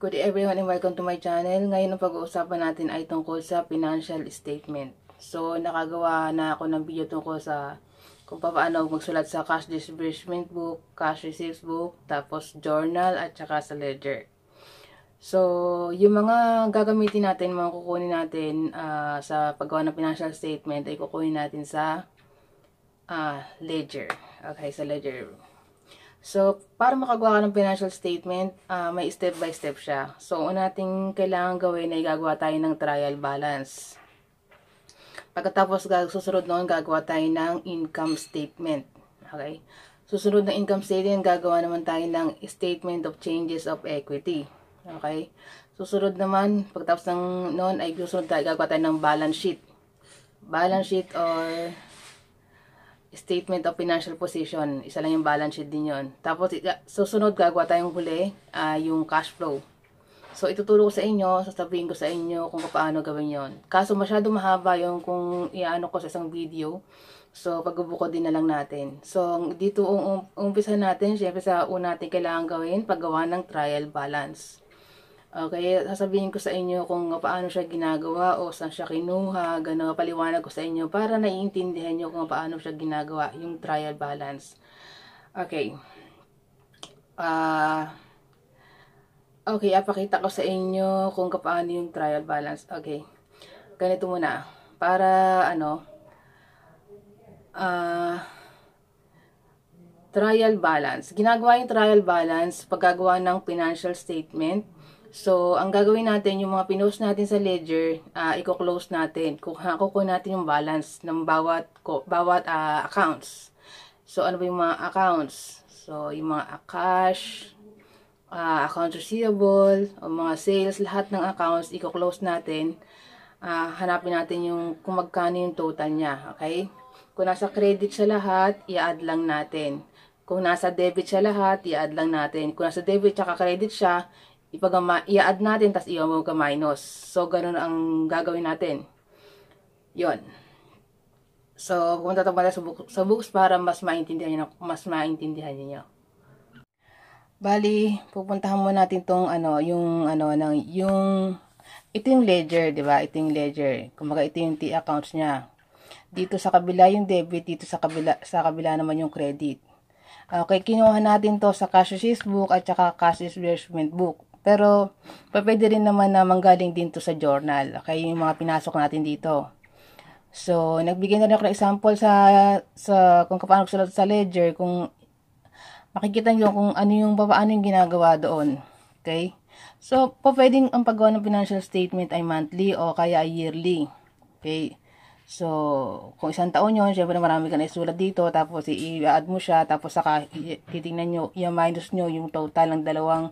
Good everyone and welcome to my channel. Ngayon ang pag-uusapan natin ay tungkol sa financial statement. So, nakagawa na ako ng video tungkol sa kung paano magsulat sa cash disbursement book, cash receipts book, tapos journal at saka sa ledger. So, yung mga gagamitin natin, mga kukunin natin uh, sa paggawa ng financial statement ay kukunin natin sa uh, ledger. Okay, sa ledger. So, para makagawa ka ng financial statement, uh, may step-by-step siya. So, una nating kailangan gawin ay gagawa tayo ng trial balance. Pagkatapos susunod noon, gagawa tayo ng income statement. Okay? Susunod ng income statement, gagawa naman tayo ng statement of changes of equity. Okay? Susunod naman, pagkatapos ng noon ay susunod tayo, gagawa tayo ng balance sheet. Balance sheet or statement of financial position. Isa lang yung balance sheet din yon. Tapos susunod gagawa tayong huli uh, yung cash flow. So ituturo ko sa inyo, sasabihin ko sa inyo kung paano gawin yon. Kaso masyado mahaba yung kung iaano ko sa isang video. So pagbubukod din na lang natin. So dito um, um, umpisa natin, syempre sa una natin kailangan gawin, paggawa ng trial balance. Okay, sasabihin ko sa inyo kung paano siya ginagawa o saan siya kinuha, gano'n, paliwanag ko sa inyo para naiintindihan niyo kung paano siya ginagawa, yung trial balance. Okay. Ah... Uh, Okay, apakita ko sa inyo kung paano yung trial balance. Okay. Ganito muna. Para ano uh, trial balance. Ginagawa yung trial balance paggagawa ng financial statement So, ang gagawin natin, yung mga pinost natin sa ledger, uh, i-close natin. Kukuha natin yung balance ng bawat, bawat uh, accounts. So, ano ba yung mga accounts? So, yung mga cash, uh, ah, account receivable, o mga sales, lahat ng accounts, i-close natin. Uh, hanapin natin yung kung magkano yung total niya. Okay? Kung nasa credit sa lahat, i-add lang natin. Kung nasa debit siya lahat, i-add lang natin. Kung nasa debit at credit siya, ipagama, i-add natin, tas i-minus. ka So, ganun ang gagawin natin. yon So, pumunta tayo sa, book, sa books para mas maintindihan niyo, mas maintindihan niyo. Bali, pupuntahan mo natin tong ano, yung ano ng yung ito yung ledger, 'di ba? Ito yung ledger. Kumbaga ito yung T accounts niya. Dito sa kabila yung debit, dito sa kabila sa kabila naman yung credit. Okay, kinuha natin to sa cash receipts book at saka cash disbursement book. Pero, pwede rin naman na manggaling din to sa journal. Okay, yung mga pinasok natin dito. So, nagbigay na rin ako ng example sa, sa kung paano sulat sa ledger, kung makikita nyo kung ano yung paano yung ginagawa doon. Okay? So, pwedeng ang paggawa ng financial statement ay monthly o kaya yearly. Okay? So, kung isang taon yun, syempre marami ka na isulat dito, tapos i-add mo siya, tapos saka titingnan nyo, i-minus nyo yung total ng dalawang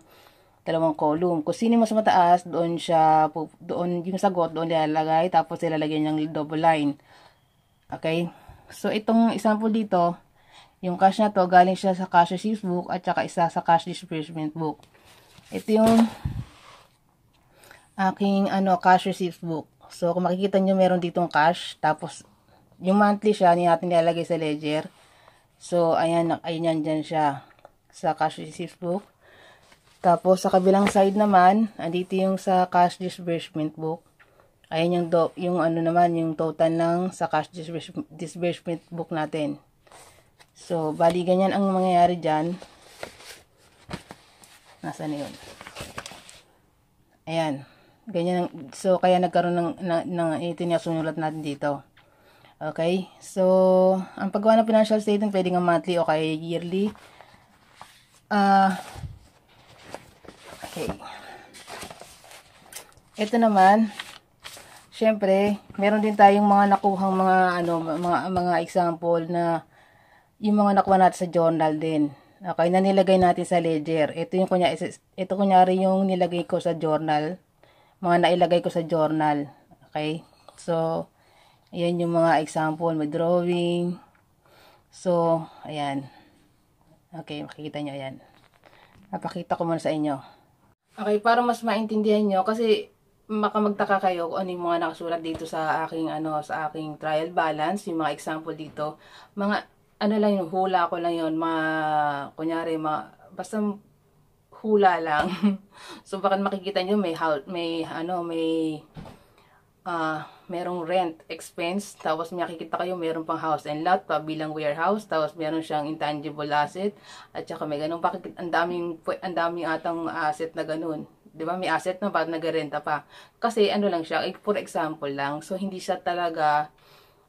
dalawang column. Kung sino mas mataas, doon siya, doon yung sagot, doon nilalagay, tapos ilalagay niyang double line. Okay? So, itong example dito, yung cash na to, galing siya sa cash receipts book at saka isa sa cash disbursement book. Ito yung aking ano, cash receipts book. So, kung makikita nyo, meron ditong cash, tapos yung monthly siya, hindi natin nilalagay sa ledger. So, ayan, ayan dyan siya sa cash receipts book. Tapos, sa kabilang side naman, andito yung sa cash disbursement book. Ayan yung, do, yung ano naman, yung total ng sa cash disbursement book natin. So, bali ganyan ang mangyayari diyan. Nasaan na yun? Ayan. Ganyan. Ang, so, kaya nagkaroon ng, ng, ng sunulat natin dito. Okay? So, ang paggawa ng financial statement, pwede nga monthly o kaya yearly. Ah, uh, Okay. Ito naman, syempre, meron din tayong mga nakuhang mga ano mga mga example na yung mga nakuha natin sa journal din. Okay, na nilagay natin sa ledger. Ito yung kunya ito kunyari yung nilagay ko sa journal. Mga nailagay ko sa journal. Okay? So, ayan yung mga example, may drawing. So, ayan. Okay, makikita nyo ayan. Napakita ko muna sa inyo. Okay, para mas maintindihan nyo, kasi makamagtaka kayo kung ano yung mga nakasulat dito sa aking, ano, sa aking trial balance, yung mga example dito, mga, ano lang yung hula ko lang yun, mga, kunyari, mga, basta hula lang. so, baka makikita nyo, may, may, ano, may, ah, uh, merong rent expense, tapos makikita kayo meron pang house and lot pa bilang warehouse, tapos meron siyang intangible asset, at saka may ganun pakikit, ang daming, ang daming atang ah, asset na ganun. 'di ba? May asset na parang nagarenta pa. Kasi ano lang siya, eh, for example lang. So hindi siya talaga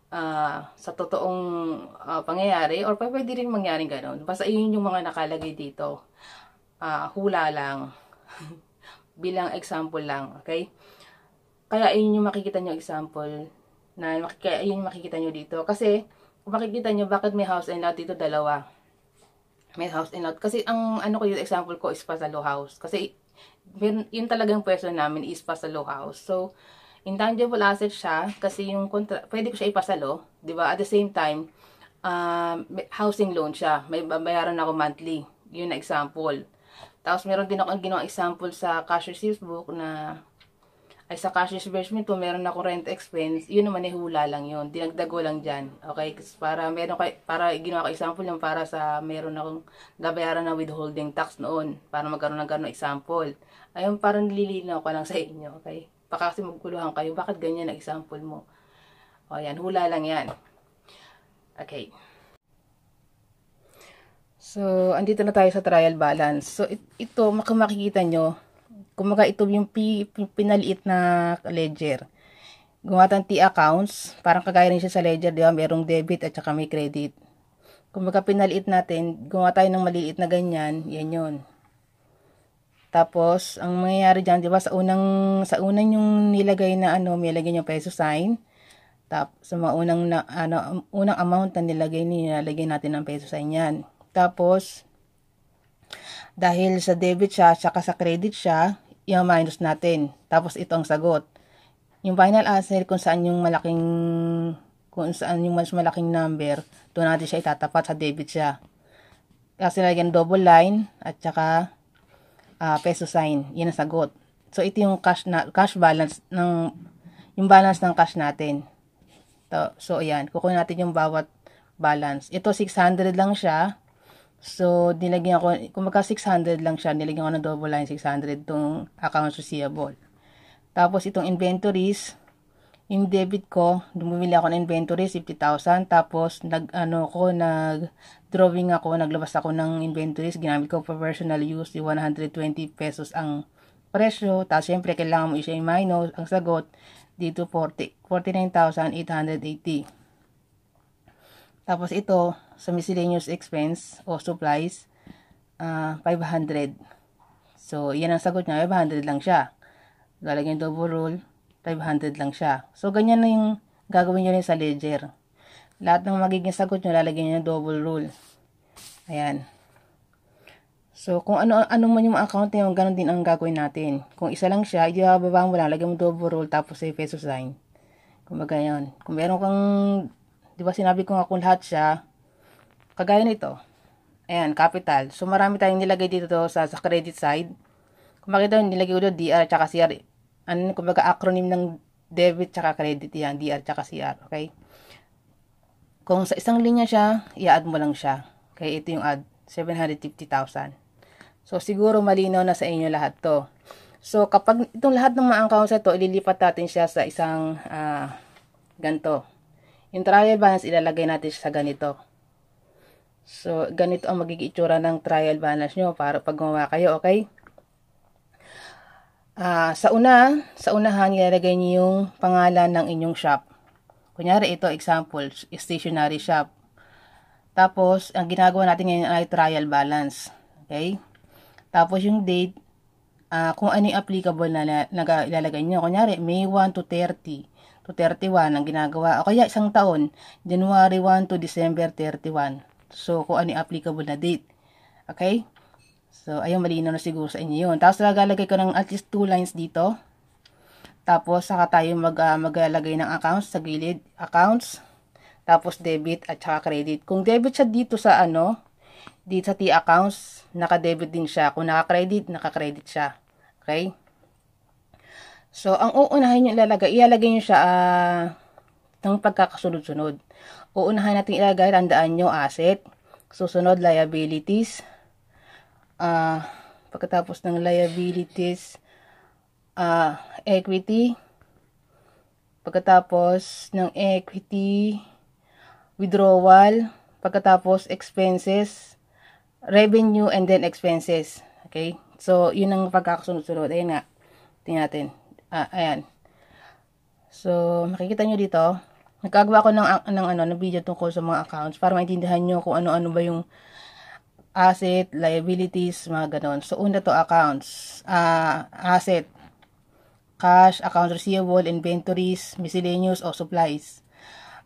uh, sa totoong uh, pangyayari or pwede rin mangyari ganun. Basta yun yung mga nakalagay dito. Uh, hula lang. Bilang example lang, okay? Kaya ayun yung makikita nyo example na kaya ayun yung makikita nyo dito. Kasi kung makikita nyo bakit may house and lot dito dalawa. May house and lot. Kasi ang ano ko yung example ko is Pasalo House. Kasi yun talagang pwesto namin is Pasalo House. So, intangible asset siya kasi yung kontra pwede ko siya ipasalo, 'di diba? At the same time, um, housing loan siya. May babayaran ako monthly. Yun na example. Tapos meron din ako ang ginawa example sa cash receipts book na ay sa cash disbursement kung meron ako rent expense, yun naman ay eh, hula lang yun. Dinagdago lang dyan. Okay? Kasi para meron kay, para ginawa ko example lang para sa meron akong nabayaran na withholding tax noon. Para magkaroon ng gano'ng example. Ayun, parang nililinaw ko lang sa inyo. Okay? Baka kasi magkuluhan kayo. Bakit ganyan ang example mo? O yan, hula lang yan. Okay. So, andito na tayo sa trial balance. So, it, ito, makikita nyo, Kumaga ito yung pinaliit na ledger. Gumawa tayong T-accounts. Parang kagaya rin siya sa ledger, di ba? Merong debit at saka may credit. Kumaga pinaliit natin, gumawa tayo ng maliit na ganyan, yan yun. Tapos, ang mangyayari dyan, di ba, sa unang, sa unang yung nilagay na ano, may nilagay yung peso sign. Tapos, sa mga unang, na, ano, unang amount na nilagay, nilalagay natin ng peso sign yan. Tapos, dahil sa debit siya, saka sa credit siya, yung minus natin. Tapos ito ang sagot. Yung final answer kung saan yung malaking kung saan yung mas malaking number, doon natin siya itatapat sa debit siya. Kasi lagyan double line at saka uh, peso sign. Yan ang sagot. So ito yung cash na, cash balance ng yung balance ng cash natin. To, so ayan, kukunin natin yung bawat balance. Ito 600 lang siya So, nilagyan ko, kumbaga 600 lang siya, nilagyan ko ng double line 600 itong accounts receivable. Tapos, itong inventories, yung debit ko, bumili ako ng inventories, 50,000. Tapos, nag, ano ko, nag drawing ako, naglabas ako ng inventories, ginamit ko for personal use, 120 pesos ang presyo. Tapos, syempre, kailangan mo i-minus ang sagot, dito 40, 49,880. Tapos ito, sa miscellaneous expense o supplies, uh, ah, 500. So, yan ang sagot niya, 500 lang siya. Lalagyan double rule, 500 lang siya. So, ganyan na yung gagawin nyo rin sa ledger. Lahat ng magiging sagot nyo, lalagyan nyo ng double rule. Ayan. So, kung ano, ano man yung account na yun, ganun din ang gagawin natin. Kung isa lang siya, ibababa mo lang, lagyan mo double rule, tapos ay peso sign. Kumbaga yun. Kung meron kang Di ba sinabi ko nga kung lahat siya, kagaya nito. Ayan, capital. So, marami tayong nilagay dito to sa, sa credit side. Kung makita nilagay ko doon, DR at CR. Ano, kumbaga acronym ng debit at credit yan, DR at CR. Okay? Kung sa isang linya siya, i-add mo lang siya. Okay, ito yung add. 750,000. So, siguro malinaw na sa inyo lahat to. So, kapag itong lahat ng mga accounts na ililipat natin siya sa isang uh, ganto. Yung trial balance, ilalagay natin sa ganito. So, ganito ang magiging itsura ng trial balance nyo para pag gumawa kayo, okay? Uh, sa una, sa unahan, ilalagay nyo yung pangalan ng inyong shop. Kunyari, ito, example, stationary shop. Tapos, ang ginagawa natin ngayon ay trial balance. Okay? Tapos, yung date, uh, kung ano yung applicable na, na, na ilalagay nyo. Kunyari, May 1 to 30 to 31 ang ginagawa. O kaya isang taon, January 1 to December 31. So, kung ano applicable na date. Okay? So, ayun, malinaw na siguro sa inyo yun. Tapos, nagalagay ko ng at least 2 lines dito. Tapos, saka tayo mag, uh, maglalagay ng accounts sa gilid. Accounts, tapos debit at saka credit. Kung debit siya dito sa ano, dito sa T accounts, naka-debit din siya. Kung naka-credit, naka-credit siya. Okay? So, ang uunahin nyo ilalagay, ilalagay nyo siya uh, ah, ng pagkakasunod-sunod. Uunahin natin ilalagay, tandaan nyo, asset. Susunod, liabilities. Uh, pagkatapos ng liabilities, uh, equity. Pagkatapos ng equity, withdrawal. Pagkatapos, expenses, revenue, and then expenses. Okay? So, yun ang pagkakasunod-sunod. Ayan nga. Tingnan natin. Ah, ayan. So, makikita nyo dito, nagkagawa ako ng, ah, ng, ano, ng video tungkol sa mga accounts para maintindihan nyo kung ano-ano ba yung asset, liabilities, mga ganon. So, una to accounts. Uh, asset, cash, accounts receivable, inventories, miscellaneous, o supplies.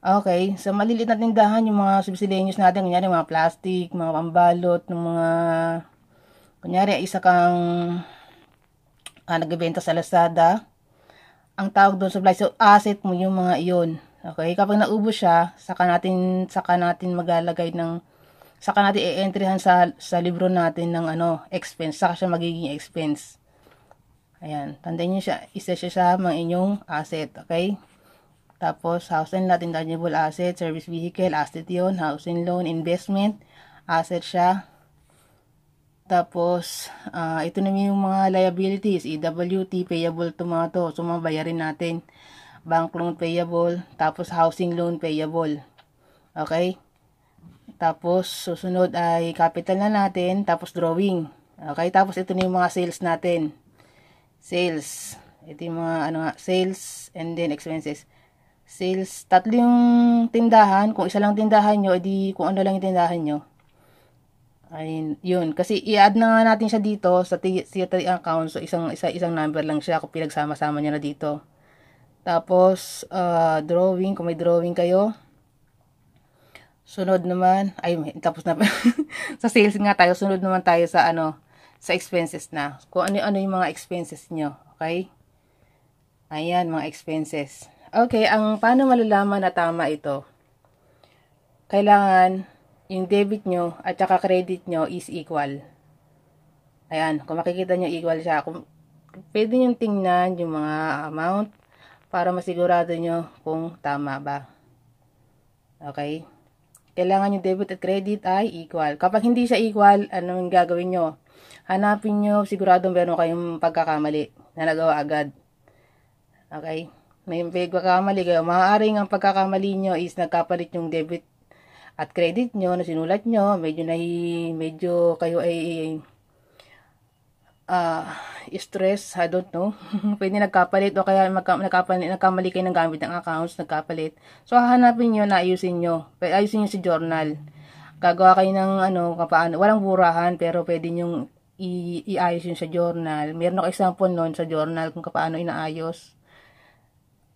Okay, sa so, maliliit na tindahan, yung mga miscellaneous natin, kunyari mga plastic, mga pambalot, ng mga, kunyari isa kang ah, nagbebenta sa Lazada, ang tawag doon supply. So, asset mo yung mga iyon. Okay? Kapag naubos siya, saka natin, saka natin maglalagay ng, saka natin i-entryhan sa, sa libro natin ng ano, expense. Saka siya magiging expense. Ayan. Tandaan nyo siya. Isa siya sa mga inyong asset. Okay? Tapos, house and lot, intangible asset, service vehicle, asset yon housing loan, investment, asset siya, tapos, uh, ito naman yung mga liabilities, EWT, payable to mga to. So, mabayarin natin. Bank loan payable, tapos housing loan payable. Okay? Tapos, susunod ay capital na natin, tapos drawing. Okay? Tapos, ito na yung mga sales natin. Sales. Ito yung mga, ano nga, sales and then expenses. Sales, tatlo yung tindahan. Kung isa lang tindahan nyo, edi kung ano lang yung tindahan nyo Ayun, yun. Kasi i-add na nga natin siya dito sa theory account. So, isang, isa, isang number lang siya kung pinagsama-sama niya na dito. Tapos, uh, drawing. Kung may drawing kayo. Sunod naman. Ay, tapos na. sa sales nga tayo. Sunod naman tayo sa ano, sa expenses na. Kung ano-ano yung mga expenses nyo. Okay? Ayan, mga expenses. Okay, ang paano malalaman na tama ito? Kailangan yung debit nyo at saka credit nyo is equal. Ayan, kung makikita nyo equal siya, kung, pwede nyo tingnan yung mga amount para masigurado nyo kung tama ba. Okay? Kailangan yung debit at credit ay equal. Kapag hindi siya equal, ano yung gagawin nyo? Hanapin nyo, sigurado meron kayong pagkakamali na nagawa agad. Okay? May pagkakamali kayo. Maaaring ang pagkakamali nyo is nagkapalit yung debit at credit nyo na sinulat nyo, medyo na medyo kayo ay uh, stress, I don't know. Pwede nagkapalit o kaya magka, nagkapalit, nagkamali kayo ng gamit ng accounts, nagkapalit. So, hahanapin nyo na ayusin nyo. Ayusin nyo si journal. Gagawa kayo ng ano, kapaano. Walang burahan, pero pwede nyo iayos yun sa journal. Meron ako example noon sa journal kung paano inaayos.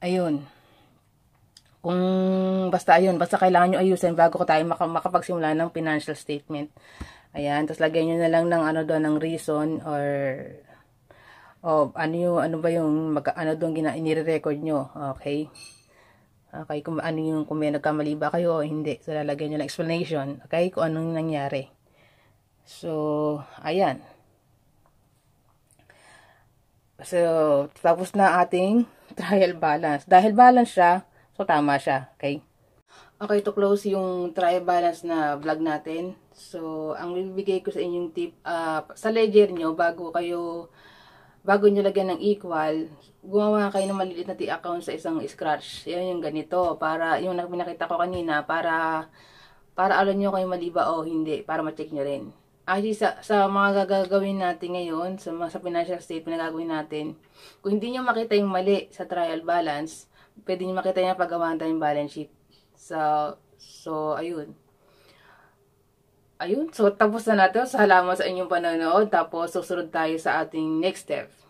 Ayun. Kung basta ayun, basta kailangan nyo ayusin bago ko tayo mak makapagsimula ng financial statement. Ayan, tapos lagay nyo na lang ng ano doon, ng reason or of oh, ano yung, ano ba yung, mag, ano doon gina, inire-record nyo. Okay. Okay, kung ano yung, kung may nagkamali ba kayo o hindi. So, lalagyan nyo ng explanation. Okay, kung anong nangyari. So, ayan. So, tapos na ating trial balance. Dahil balance siya, So, tama siya. Okay? Okay, to close yung try balance na vlog natin. So, ang bibigay ko sa inyong tip, uh, sa ledger nyo, bago kayo, bago nyo lagyan ng equal, gumawa kayo ng maliliit na t-account sa isang scratch. Yan yung ganito. Para, yung nakita ko kanina, para, para alam nyo kayo maliba o hindi, para ma-check nyo rin. Actually, sa, sa mga gagawin natin ngayon, sa, sa financial statement na gagawin natin, kung hindi nyo makita yung mali sa trial balance, pwede niyo makita yung paggawa ng balance sheet. So, so, ayun. Ayun, so tapos na natin. Salamat sa inyong panonood. Tapos, susunod tayo sa ating next step.